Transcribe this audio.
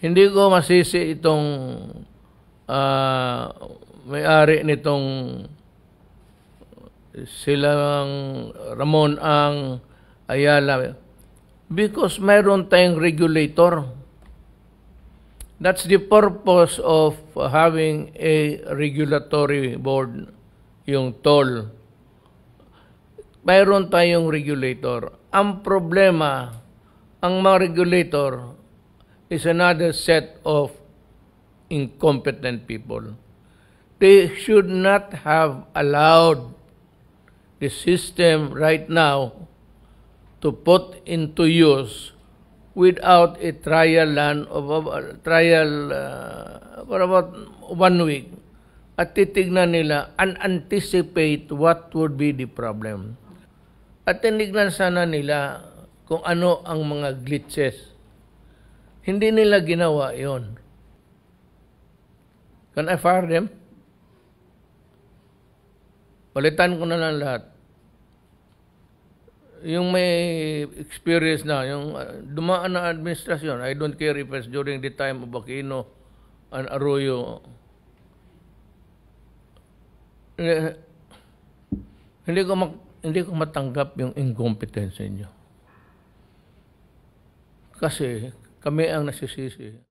Hindi ko masisi itong uh, may-ari nitong silang Ramon ang Ayala because mayroon tayong regulator. That's the purpose of having a regulatory board, yung toll. Mayroon tayong regulator. Ang problema, ang mga regulator, is another set of incompetent people. They should not have allowed the system right now to put into use without a trial land of a uh, trial uh, for about one week at titignan nila and anticipate what would be the problem. At tinignan sana nila kung ano ang mga glitches hindi nila ginawa yon. Can I fire them? Palitan ko na lang lahat. Yung may experience na, yung uh, dumaan na administrasyon, I don't care if it's during the time of Aquino and Arroyo. Hindi, hindi ko mak hindi ko matanggap yung incompetence niyo. Kasi kami ang nasisisi.